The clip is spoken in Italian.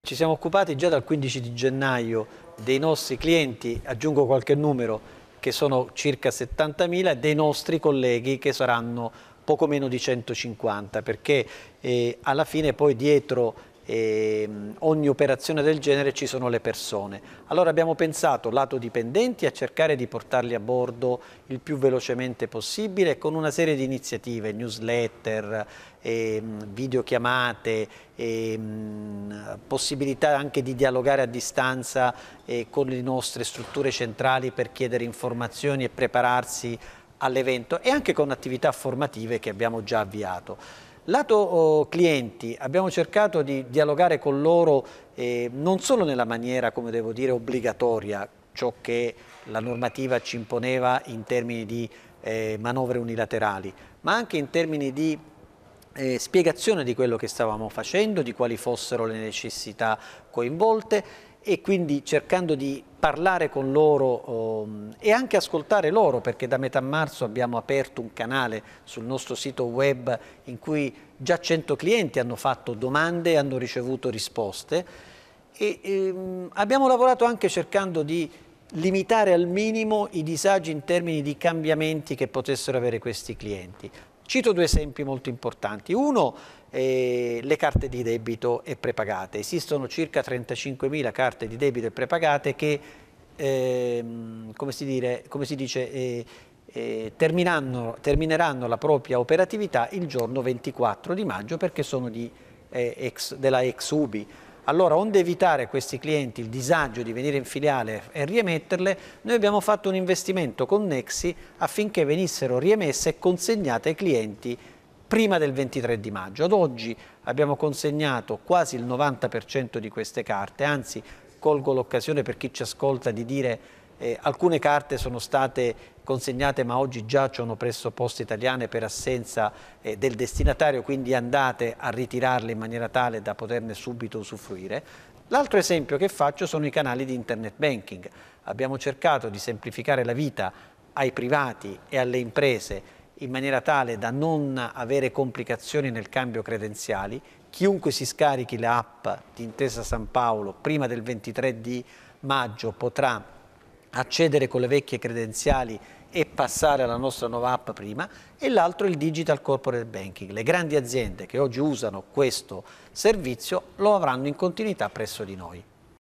Ci siamo occupati già dal 15 di gennaio dei nostri clienti, aggiungo qualche numero, che sono circa 70.000, dei nostri colleghi che saranno poco meno di 150, perché eh, alla fine poi dietro e ehm, ogni operazione del genere ci sono le persone. Allora abbiamo pensato, lato dipendenti, a cercare di portarli a bordo il più velocemente possibile con una serie di iniziative, newsletter, e, ehm, videochiamate, e, ehm, possibilità anche di dialogare a distanza eh, con le nostre strutture centrali per chiedere informazioni e prepararsi all'evento e anche con attività formative che abbiamo già avviato. Lato oh, clienti, abbiamo cercato di dialogare con loro eh, non solo nella maniera, come devo dire, obbligatoria, ciò che la normativa ci imponeva in termini di eh, manovre unilaterali, ma anche in termini di eh, spiegazione di quello che stavamo facendo, di quali fossero le necessità coinvolte e quindi cercando di parlare con loro um, e anche ascoltare loro perché da metà marzo abbiamo aperto un canale sul nostro sito web in cui già 100 clienti hanno fatto domande e hanno ricevuto risposte e, um, abbiamo lavorato anche cercando di limitare al minimo i disagi in termini di cambiamenti che potessero avere questi clienti Cito due esempi molto importanti. Uno, eh, le carte di debito e prepagate. Esistono circa 35.000 carte di debito e prepagate che, eh, come, si dire, come, si dice, eh, eh, termineranno la propria operatività il giorno 24 di maggio perché sono di, eh, ex, della ex UBI. Allora, onde evitare a questi clienti il disagio di venire in filiale e riemetterle, noi abbiamo fatto un investimento con Nexi affinché venissero riemesse e consegnate ai clienti prima del 23 di maggio. Ad oggi abbiamo consegnato quasi il 90% di queste carte, anzi colgo l'occasione per chi ci ascolta di dire eh, alcune carte sono state consegnate ma oggi giacciono presso poste italiane per assenza eh, del destinatario, quindi andate a ritirarle in maniera tale da poterne subito usufruire. L'altro esempio che faccio sono i canali di internet banking. Abbiamo cercato di semplificare la vita ai privati e alle imprese in maniera tale da non avere complicazioni nel cambio credenziali. Chiunque si scarichi l'app di Intesa San Paolo prima del 23 di maggio potrà accedere con le vecchie credenziali e passare alla nostra nuova app prima e l'altro il digital corporate banking. Le grandi aziende che oggi usano questo servizio lo avranno in continuità presso di noi.